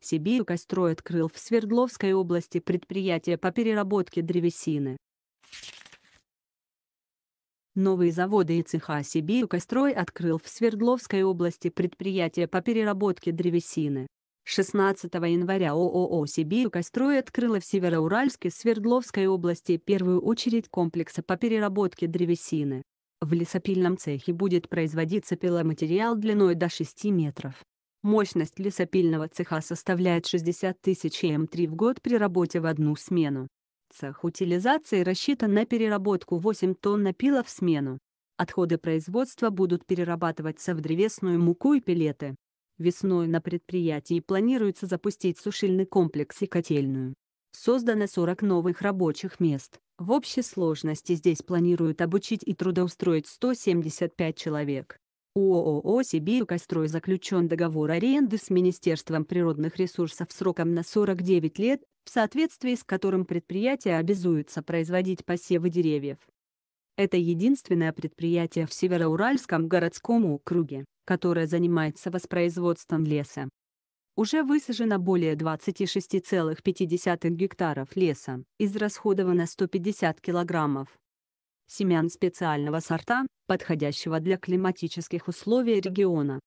Сибирь открыл в Свердловской области предприятие по переработке древесины. Новые заводы и цеха Сибирь открыл в Свердловской области предприятие по переработке древесины. 16 января ООО «Сибирь Кострой» открыла в Североуральске Свердловской области первую очередь комплекса по переработке древесины. В лесопильном цехе будет производиться пиломатериал длиной до 6 метров. Мощность лесопильного цеха составляет 60 тысяч М3 в год при работе в одну смену. Цех утилизации рассчитан на переработку 8 тонн напила в смену. Отходы производства будут перерабатываться в древесную муку и пелleты. Весной на предприятии планируется запустить сушильный комплекс и котельную. Создано 40 новых рабочих мест. В общей сложности здесь планируют обучить и трудоустроить 175 человек. ООО «Сибирькострой» заключен договор аренды с Министерством природных ресурсов сроком на 49 лет, в соответствии с которым предприятие обязуется производить посевы деревьев. Это единственное предприятие в Североуральском городском округе, которое занимается воспроизводством леса. Уже высажено более 26,5 гектаров леса, израсходовано 150 килограммов семян специального сорта, подходящего для климатических условий региона.